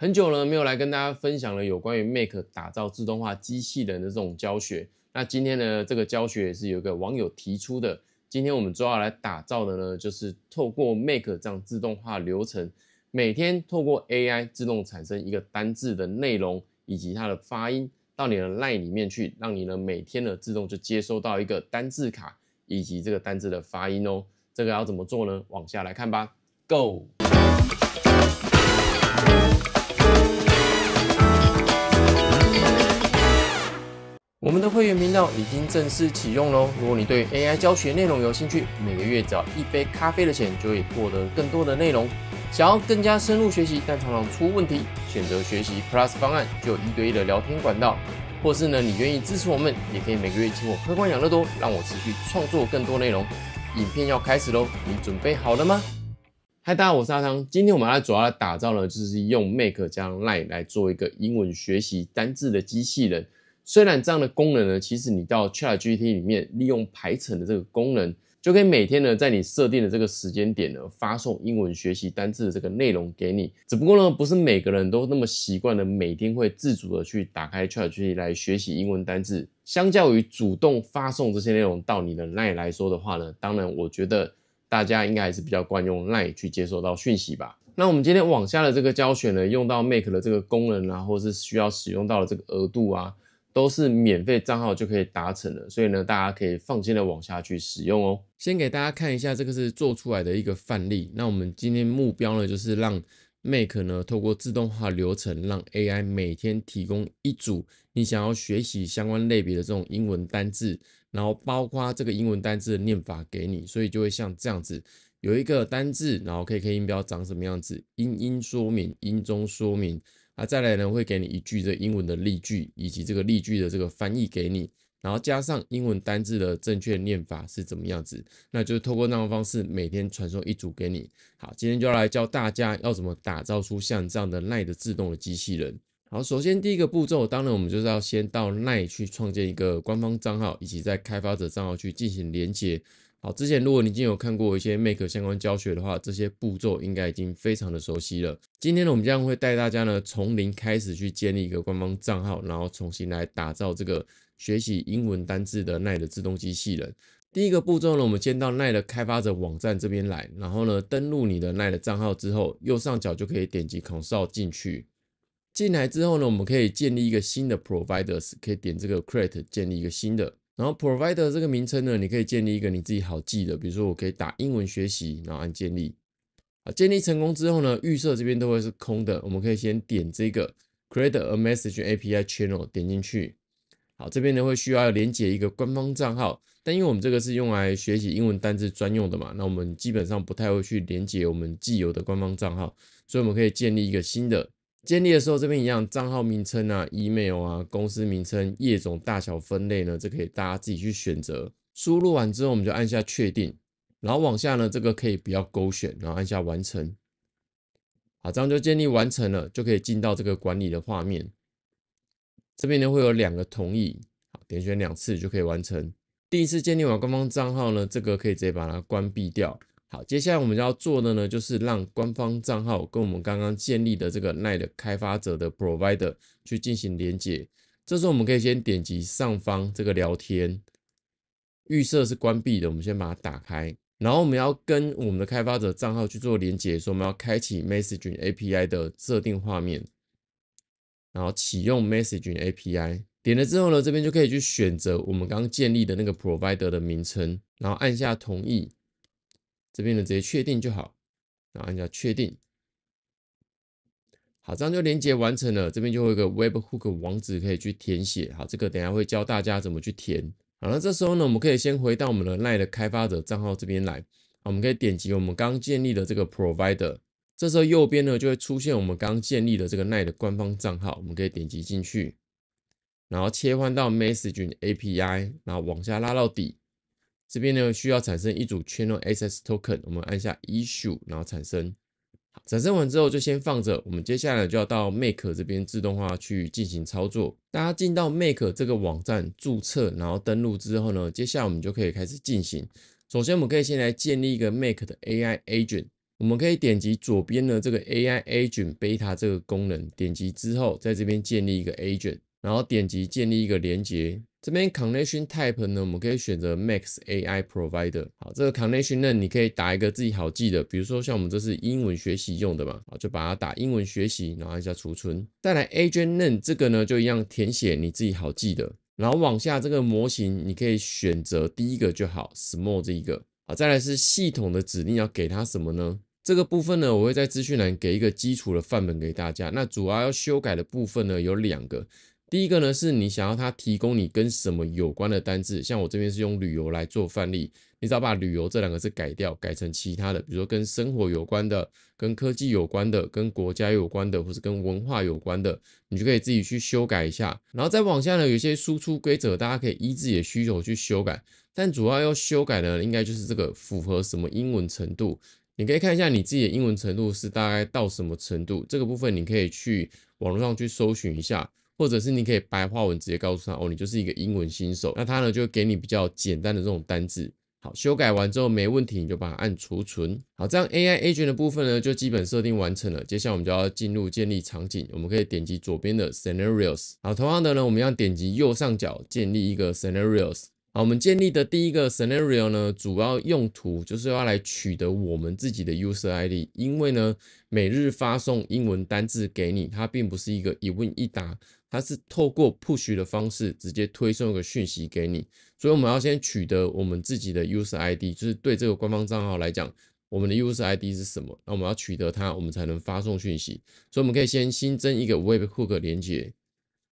很久了没有来跟大家分享了有关于 Make 打造自动化机器人的这种教学。那今天呢，这个教学也是有一个网友提出的。今天我们主要来打造的呢，就是透过 Make 这样自动化流程，每天透过 AI 自动产生一个单字的内容以及它的发音，到你的 LINE 里面去，让你呢每天呢自动就接收到一个单字卡以及这个单字的发音哦。这个要怎么做呢？往下来看吧。Go。我们的会员频道已经正式启用了。如果你对 AI 教学内容有兴趣，每个月只要一杯咖啡的钱，就可以获得更多的内容。想要更加深入学习，但常常出问题，选择学习 Plus 方案，就有一对一的聊天管道。或是呢，你愿意支持我们，也可以每个月请我客罐养乐多，让我持续创作更多内容。影片要开始喽，你准备好了吗？嗨，大家好，我是阿汤。今天我们主要打造的就是用 Make 加 l i n e 来做一个英文学习单字的机器人。虽然这样的功能呢，其实你到 ChatGPT 里面利用排程的这个功能，就可以每天呢，在你设定的这个时间点呢，发送英文学习单字的这个内容给你。只不过呢，不是每个人都那么习惯的每天会自主的去打开 ChatGPT 来学习英文单字。相较于主动发送这些内容到你的 LINE 来说的话呢，当然我觉得大家应该还是比较惯用 LINE 去接收到讯息吧。那我们今天往下的这个教学呢，用到 Make 的这个功能啊，或是需要使用到的这个额度啊。都是免费账号就可以达成了，所以呢，大家可以放心的往下去使用哦。先给大家看一下，这个是做出来的一个范例。那我们今天目标呢，就是让 Make 呢，透过自动化流程，让 AI 每天提供一组你想要学习相关类别的这种英文单字，然后包括这个英文单字的念法给你，所以就会像这样子，有一个单字，然后 KK 音标长什么样子，音音说明，音中说明。啊，再来呢，会给你一句这英文的例句，以及这个例句的这个翻译给你，然后加上英文单字的正确念法是怎么样子，那就是透过那种方式每天传授一组给你。好，今天就要来教大家要怎么打造出像这样的耐的自动的机器人。好，首先第一个步骤，当然我们就是要先到奈去创建一个官方账号，以及在开发者账号去进行连接。好，之前如果你已经有看过一些 Make 相关教学的话，这些步骤应该已经非常的熟悉了。今天呢，我们将会带大家呢从零开始去建立一个官方账号，然后重新来打造这个学习英文单字的奈的自动机器人。第一个步骤呢，我们先到奈的开发者网站这边来，然后呢登录你的奈的账号之后，右上角就可以点击 Console 进去。进来之后呢，我们可以建立一个新的 providers，可以点这个 create 建立一个新的，然后 provider 这个名称呢，你可以建立一个你自己好记的，比如说我可以打英文学习，然后按建立，啊，建立成功之后呢，预设这边都会是空的，我们可以先点这个 create a message API channel 点进去，好，这边呢会需要连接一个官方账号，但因为我们这个是用来学习英文单字专用的嘛，那我们基本上不太会去连接我们既有的官方账号，所以我们可以建立一个新的。建立的时候，这边一样，账号名称啊、email 啊、公司名称、业种、大小分类呢，这可以大家自己去选择。输入完之后，我们就按下确定，然后往下呢，这个可以不要勾选，然后按下完成。好，这样就建立完成了，就可以进到这个管理的画面。这边呢会有两个同意，好，点选两次就可以完成。第一次建立完官方账号呢，这个可以直接把它关闭掉。好，接下来我们要做的呢，就是让官方账号跟我们刚刚建立的这个 Nine 的开发者的 provider 去进行连接。这时候我们可以先点击上方这个聊天，预设是关闭的，我们先把它打开。然后我们要跟我们的开发者账号去做连接，说我们要开启 Messaging API 的设定画面，然后启用 Messaging API。点了之后呢，这边就可以去选择我们刚刚建立的那个 provider 的名称，然后按下同意。这边呢，直接确定就好。然后按下确定，好，这样就连接完成了。这边就会有个 Webhook 网址可以去填写。好，这个等下会教大家怎么去填。好那这时候呢，我们可以先回到我们的 n 奈的开发者账号这边来。我们可以点击我们刚建立的这个 Provider，这时候右边呢就会出现我们刚建立的这个 n 奈的官方账号，我们可以点击进去，然后切换到 Messaging API，然后往下拉到底。这边呢需要产生一组 Channel SS Token，我们按下 Issue 然后产生，产生完之后就先放着。我们接下来就要到 Make 这边自动化去进行操作。大家进到 Make 这个网站注册，然后登录之后呢，接下来我们就可以开始进行。首先我们可以先来建立一个 Make 的 AI Agent，我们可以点击左边的这个 AI Agent Beta 这个功能，点击之后在这边建立一个 Agent，然后点击建立一个连接。这边 connection type 呢，我们可以选择 Max AI Provider。好，这个 connection name 你可以打一个自己好记的，比如说像我们这是英文学习用的嘛，啊，就把它打英文学习，然后一下储存。再来 agent name 这个呢，就一样填写你自己好记的，然后往下这个模型你可以选择第一个就好，small 这一个。好，再来是系统的指令要给它什么呢？这个部分呢，我会在资讯栏给一个基础的范本给大家。那主要要修改的部分呢，有两个。第一个呢，是你想要它提供你跟什么有关的单字，像我这边是用旅游来做范例，你只要把旅游这两个字改掉，改成其他的，比如说跟生活有关的、跟科技有关的、跟国家有关的，或者跟文化有关的，你就可以自己去修改一下。然后再往下呢，有些输出规则，大家可以依自己的需求去修改，但主要要修改的应该就是这个符合什么英文程度。你可以看一下你自己的英文程度是大概到什么程度，这个部分你可以去网络上去搜寻一下。或者是你可以白话文直接告诉他哦，你就是一个英文新手，那他呢就给你比较简单的这种单字，好，修改完之后没问题，你就把它按储存，好，这样 AI Agent 的部分呢就基本设定完成了。接下来我们就要进入建立场景，我们可以点击左边的 Scenarios，好，同样的呢我们要点击右上角建立一个 Scenarios。我们建立的第一个 scenario 呢，主要用途就是要来取得我们自己的 user ID，因为呢，每日发送英文单字给你，它并不是一个一问一答，它是透过 push 的方式直接推送个讯息给你，所以我们要先取得我们自己的 user ID，就是对这个官方账号来讲，我们的 user ID 是什么？那我们要取得它，我们才能发送讯息，所以我们可以先新增一个 webhook 连接，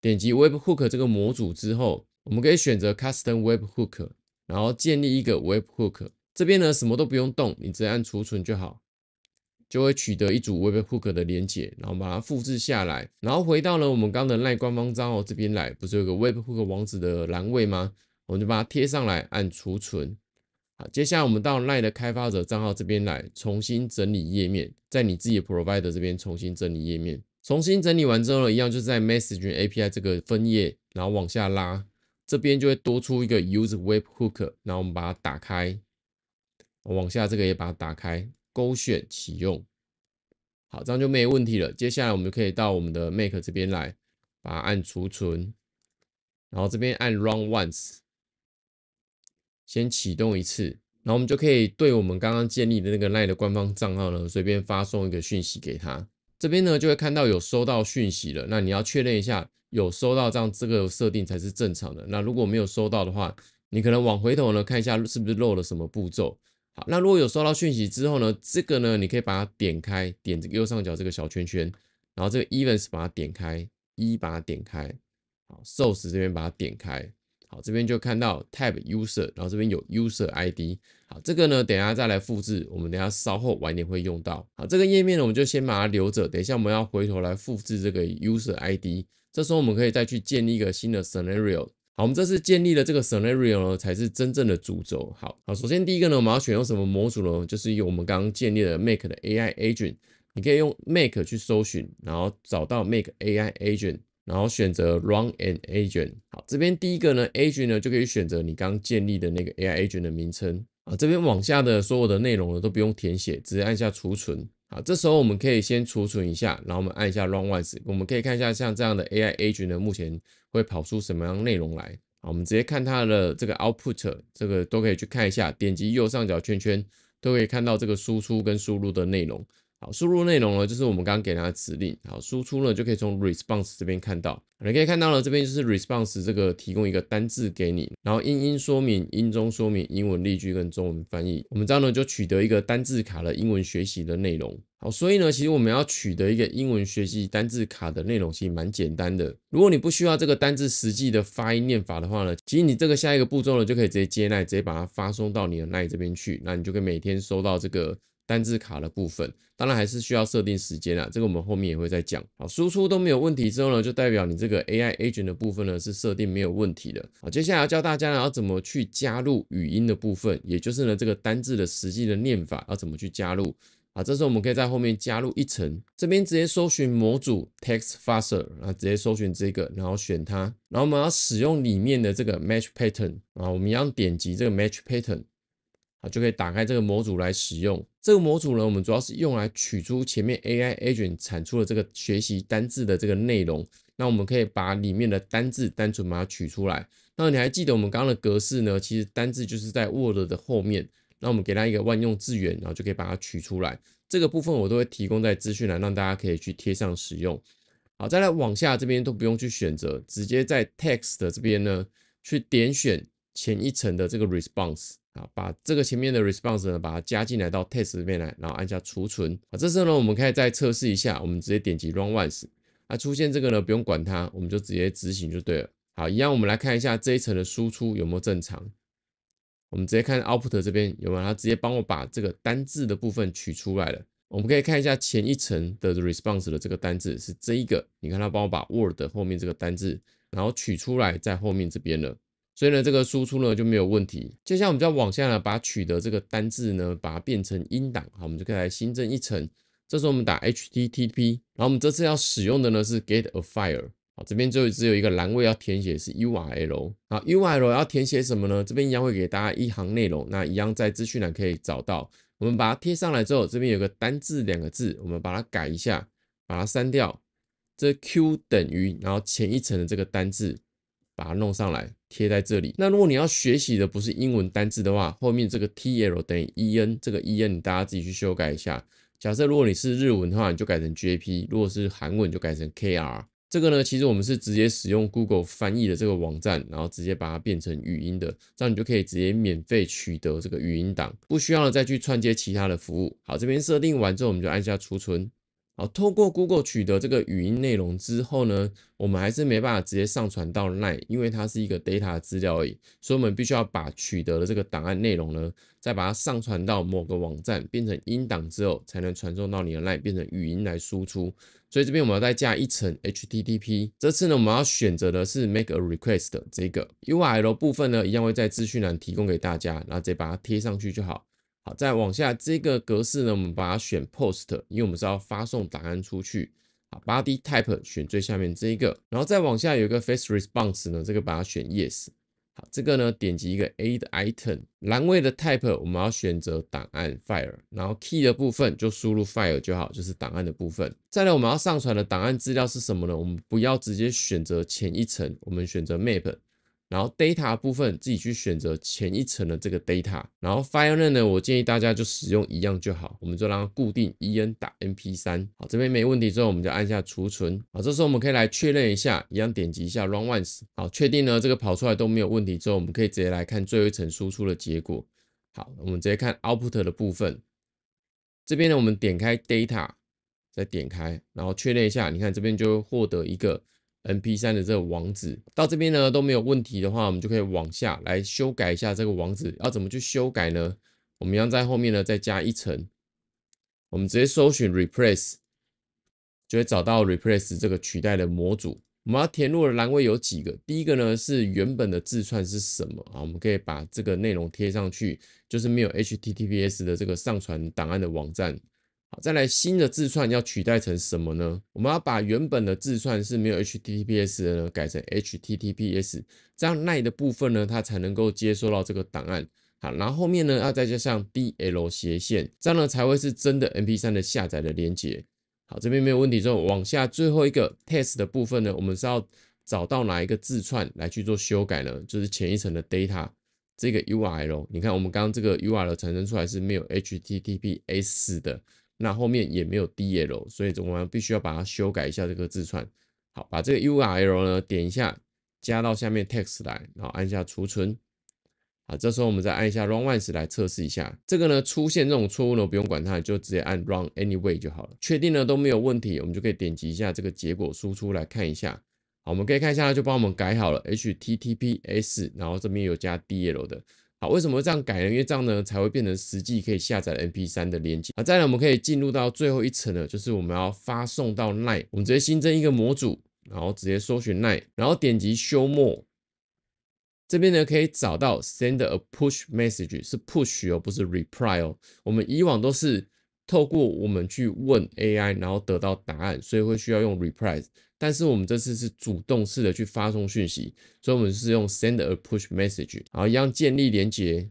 点击 webhook 这个模组之后。我们可以选择 Custom Web Hook，然后建立一个 Web Hook。这边呢什么都不用动，你直接按储存就好，就会取得一组 Web Hook 的连接，然后把它复制下来，然后回到了我们刚的 line 官方账号这边来，不是有个 Web Hook 网址的栏位吗？我们就把它贴上来，按储存。好，接下来我们到 line 的开发者账号这边来重新整理页面，在你自己的 Provider 这边重新整理页面，重新整理完之后呢，一样，就在 Messaging API 这个分页，然后往下拉。这边就会多出一个 Use Web Hook，然后我们把它打开，往下这个也把它打开，勾选启用，好，这样就没问题了。接下来我们就可以到我们的 Make 这边来，把它按储存，然后这边按 Run Once，先启动一次，然后我们就可以对我们刚刚建立的那个 line 的官方账号呢，随便发送一个讯息给他，这边呢就会看到有收到讯息了。那你要确认一下。有收到这样这个设定才是正常的。那如果没有收到的话，你可能往回头呢看一下是不是漏了什么步骤。好，那如果有收到讯息之后呢，这个呢你可以把它点开，点右上角这个小圈圈，然后这个 Events 把它点开，一把它点开，好，Source 这边把它点开，好，这边就看到 Tab User，然后这边有 User ID，好，这个呢等下再来复制，我们等下稍后晚点会用到。好，这个页面呢我们就先把它留着，等一下我们要回头来复制这个 User ID。这时候我们可以再去建立一个新的 scenario。好，我们这次建立了这个 scenario 呢，才是真正的主轴。好，好，首先第一个呢，我们要选用什么模组呢？就是用我们刚刚建立的 Make 的 AI Agent。你可以用 Make 去搜寻，然后找到 Make AI Agent，然后选择 Run an Agent。好，这边第一个呢，Agent 呢就可以选择你刚建立的那个 AI Agent 的名称。啊，这边往下的所有的内容呢都不用填写，直接按下储存。啊，这时候我们可以先储存一下，然后我们按一下 Run Once，我们可以看一下像这样的 AI Agent 呢，目前会跑出什么样内容来？好，我们直接看它的这个 Output，这个都可以去看一下，点击右上角圈圈，都可以看到这个输出跟输入的内容。输入内容呢，就是我们刚刚给他的指令。好，输出呢就可以从 response 这边看到。你可以看到了，这边就是 response 这个提供一个单字给你，然后音音说明、英中说明、英文例句跟中文翻译。我们这样呢就取得一个单字卡的英文学习的内容。好，所以呢，其实我们要取得一个英文学习单字卡的内容，其实蛮简单的。如果你不需要这个单字实际的发音念法的话呢，其实你这个下一个步骤呢就可以直接接耐，直接把它发送到你的耐这边去，那你就可以每天收到这个。单字卡的部分，当然还是需要设定时间啊，这个我们后面也会再讲。好，输出都没有问题之后呢，就代表你这个 AI agent 的部分呢是设定没有问题的。好，接下来要教大家呢要怎么去加入语音的部分，也就是呢这个单字的实际的念法要怎么去加入。啊，这时候我们可以在后面加入一层，这边直接搜寻模组 text faster，啊，直接搜寻这个，然后选它，然后我们要使用里面的这个 match pattern，啊，我们要点击这个 match pattern。就可以打开这个模组来使用。这个模组呢，我们主要是用来取出前面 AI Agent 产出的这个学习单字的这个内容。那我们可以把里面的单字单纯把它取出来。那你还记得我们刚刚的格式呢？其实单字就是在 Word 的后面。那我们给它一个万用字元，然后就可以把它取出来。这个部分我都会提供在资讯栏，让大家可以去贴上使用。好，再来往下这边都不用去选择，直接在 Text 的这边呢，去点选前一层的这个 Response。好，把这个前面的 response 呢，把它加进来到 t e s t 里面来，然后按下储存。啊，这时候呢，我们可以再测试一下，我们直接点击 run once，啊，出现这个呢，不用管它，我们就直接执行就对了。好，一样，我们来看一下这一层的输出有没有正常，我们直接看 output 这边有没有，它直接帮我把这个单字的部分取出来了。我们可以看一下前一层的 response 的这个单字是这一个，你看它帮我把 word 后面这个单字，然后取出来在后面这边了。所以呢，这个输出呢就没有问题。接下来我们就要往下呢，把取得这个单字呢，把它变成音档。好，我们就可以来新增一层。这时候我们打 HTTP，然后我们这次要使用的呢是 get a file。好，这边就只有一个栏位要填写是 URL。好，URL 要填写什么呢？这边一样会给大家一行内容，那一样在资讯栏可以找到。我们把它贴上来之后，这边有个单字两个字，我们把它改一下，把它删掉。这 Q 等于，然后前一层的这个单字，把它弄上来。贴在这里。那如果你要学习的不是英文单字的话，后面这个 T L 等于 E N，这个 E N 你大家自己去修改一下。假设如果你是日文的话，你就改成 J P；如果是韩文，就改成 K R。这个呢，其实我们是直接使用 Google 翻译的这个网站，然后直接把它变成语音的，这样你就可以直接免费取得这个语音档，不需要再去串接其他的服务。好，这边设定完之后，我们就按下储存。好，透过 Google 取得这个语音内容之后呢，我们还是没办法直接上传到 Line，因为它是一个 data 资料而已，所以我们必须要把取得的这个档案内容呢，再把它上传到某个网站，变成音档之后，才能传送到你的 Line 变成语音来输出。所以这边我们要再加一层 HTTP，这次呢我们要选择的是 Make a Request 这个 URL 部分呢，一样会在资讯栏提供给大家，然后再把它贴上去就好。好，再往下这个格式呢，我们把它选 post，因为我们是要发送档案出去。好，body type 选最下面这一个，然后再往下有一个 face response 呢，这个把它选 yes。好，这个呢点击一个 add item，栏位的 type 我们要选择档案 file，然后 key 的部分就输入 file 就好，就是档案的部分。再来我们要上传的档案资料是什么呢？我们不要直接选择前一层，我们选择 map。然后 data 部分自己去选择前一层的这个 data，然后 filename 呢，我建议大家就使用一样就好，我们就让它固定 en 打 mp3。好，这边没问题之后，我们就按下储存。好，这时候我们可以来确认一下，一样点击一下 run once。好，确定呢这个跑出来都没有问题之后，我们可以直接来看最后一层输出的结果。好，我们直接看 output 的部分，这边呢，我们点开 data，再点开，然后确认一下，你看这边就获得一个。M P 三的这个网址到这边呢都没有问题的话，我们就可以往下来修改一下这个网址。要怎么去修改呢？我们要在后面呢再加一层。我们直接搜寻 replace，就会找到 replace 这个取代的模组。我们要填入的栏位有几个？第一个呢是原本的字串是什么啊？我们可以把这个内容贴上去，就是没有 H T T P S 的这个上传档案的网站。再来新的字串要取代成什么呢？我们要把原本的字串是没有 HTTPS 的，呢，改成 HTTPS，这样奈的部分呢，它才能够接收到这个档案。好，然后后面呢，要再加上 DL 斜线，这样呢才会是真的 MP3 的下载的连接。好，这边没有问题之后，往下最后一个 test 的部分呢，我们是要找到哪一个字串来去做修改呢？就是前一层的 data 这个 URL，你看我们刚刚这个 URL 产生出来是没有 HTTPS 的。那后面也没有 dl，所以我们必须要把它修改一下这个字串。好，把这个 URL 呢点一下加到下面 text 来，然后按下储存。好，这时候我们再按一下 Run Once 来测试一下。这个呢出现这种错误呢不用管它，就直接按 Run Anyway 就好了。确定了都没有问题，我们就可以点击一下这个结果输出来看一下。好，我们可以看一下，就帮我们改好了 HTTPS，然后这边有加 dl 的。啊，为什么这样改呢？因为这样呢，才会变成实际可以下载 MP3 的连接。啊，再来我们可以进入到最后一层呢，就是我们要发送到 Line，我们直接新增一个模组，然后直接搜寻奈，然后点击 Show More。这边呢可以找到 Send a Push Message，是 Push 哦，不是 Reply 哦。我们以往都是透过我们去问 AI，然后得到答案，所以会需要用 Reply。但是我们这次是主动式的去发送讯息，所以我们是用 send a push message，然后一样建立连接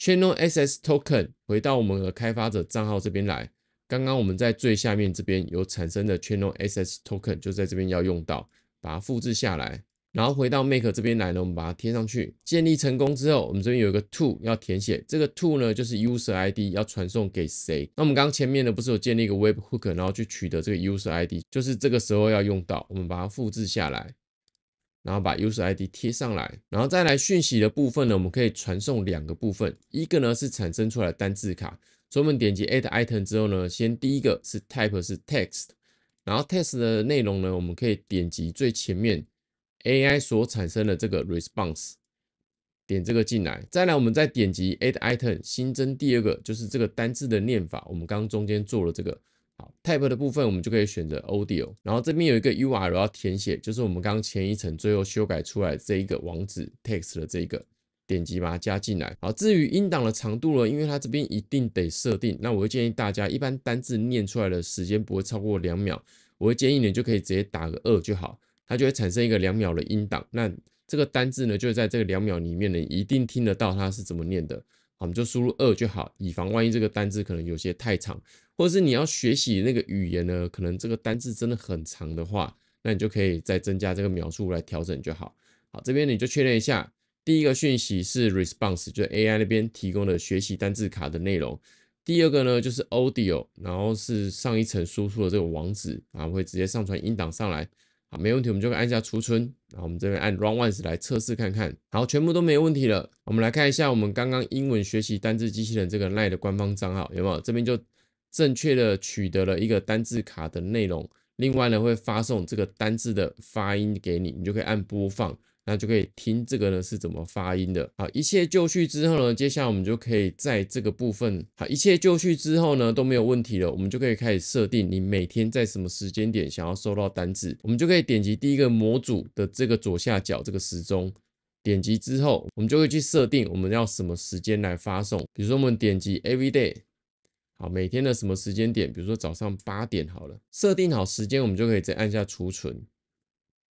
，channel SS token 回到我们的开发者账号这边来。刚刚我们在最下面这边有产生的 channel SS token 就在这边要用到，把它复制下来。然后回到 Make 这边来呢，我们把它贴上去，建立成功之后，我们这边有一个 To 要填写，这个 To 呢就是 User ID 要传送给谁？那我们刚前面呢不是有建立一个 Web Hook，然后去取得这个 User ID，就是这个时候要用到，我们把它复制下来，然后把 User ID 贴上来，然后再来讯息的部分呢，我们可以传送两个部分，一个呢是产生出来的单字卡，所以我们点击 Add Item 之后呢，先第一个是 Type 是 Text，然后 Text 的内容呢，我们可以点击最前面。AI 所产生的这个 response，点这个进来，再来我们再点击 Add Item，新增第二个就是这个单字的念法，我们刚刚中间做了这个好 Type 的部分，我们就可以选择 Audio，然后这边有一个 URL 要填写，就是我们刚刚前一层最后修改出来这一个网址 Text 的这一个点击把它加进来。好，至于音档的长度呢，因为它这边一定得设定，那我会建议大家一般单字念出来的时间不会超过两秒，我会建议你就可以直接打个二就好。它就会产生一个两秒的音档，那这个单字呢，就在这个两秒里面呢，一定听得到它是怎么念的。好，我们就输入二就好，以防万一这个单字可能有些太长，或者是你要学习那个语言呢，可能这个单字真的很长的话，那你就可以再增加这个描述来调整就好。好，这边你就确认一下，第一个讯息是 response，就 AI 那边提供的学习单字卡的内容。第二个呢，就是 audio，然后是上一层输出的这个网址啊，会直接上传音档上来。没问题，我们就可以按下储存。然我们这边按 Run Once 来测试看看。好，全部都没问题了。我们来看一下我们刚刚英文学习单字机器人这个 LINE 的官方账号有没有，这边就正确的取得了一个单字卡的内容。另外呢，会发送这个单字的发音给你，你就可以按播放。那就可以听这个呢是怎么发音的。好，一切就绪之后呢，接下来我们就可以在这个部分。好，一切就绪之后呢，都没有问题了，我们就可以开始设定你每天在什么时间点想要收到单子，我们就可以点击第一个模组的这个左下角这个时钟，点击之后，我们就会去设定我们要什么时间来发送。比如说我们点击 Every Day，好，每天的什么时间点，比如说早上八点好了。设定好时间，我们就可以再按下储存。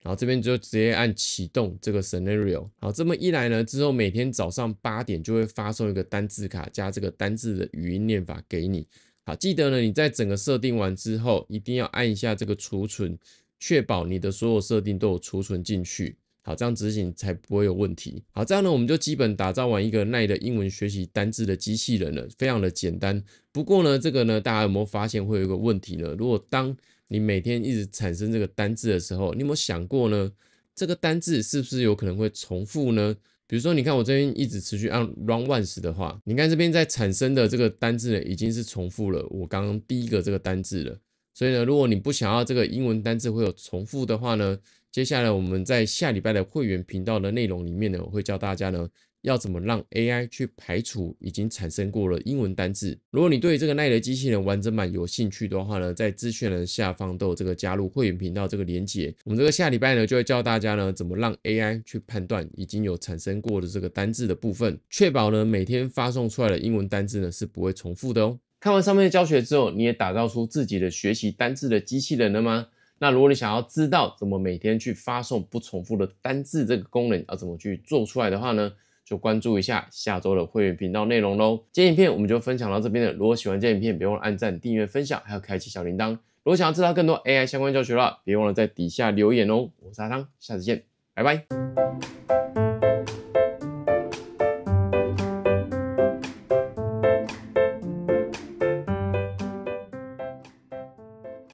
然后这边就直接按启动这个 scenario，好，这么一来呢，之后每天早上八点就会发送一个单字卡加这个单字的语音念法给你。好，记得呢你在整个设定完之后，一定要按一下这个储存，确保你的所有设定都有储存进去。好，这样执行才不会有问题。好，这样呢我们就基本打造完一个耐的英文学习单字的机器人了，非常的简单。不过呢，这个呢大家有没有发现会有一个问题呢？如果当你每天一直产生这个单字的时候，你有没有想过呢？这个单字是不是有可能会重复呢？比如说，你看我这边一直持续按 Run Once 的话，你看这边在产生的这个单字呢，已经是重复了我刚刚第一个这个单字了。所以呢，如果你不想要这个英文单字会有重复的话呢，接下来我们在下礼拜的会员频道的内容里面呢，我会教大家呢。要怎么让 AI 去排除已经产生过了英文单字？如果你对这个奈德机器人完整版有兴趣的话呢，在资讯栏下方都有这个加入会员频道这个连接。我们这个下礼拜呢，就会教大家呢，怎么让 AI 去判断已经有产生过的这个单字的部分，确保呢每天发送出来的英文单字呢是不会重复的哦。看完上面的教学之后，你也打造出自己的学习单字的机器人了吗？那如果你想要知道怎么每天去发送不重复的单字这个功能要怎么去做出来的话呢？就关注一下下周的会员频道内容喽。今天影片我们就分享到这边了。如果喜欢今天影片，别忘了按赞、订阅、分享，还有开启小铃铛。如果想要知道更多 AI 相关教学了，别忘了在底下留言哦。我是阿汤，下次见，拜拜。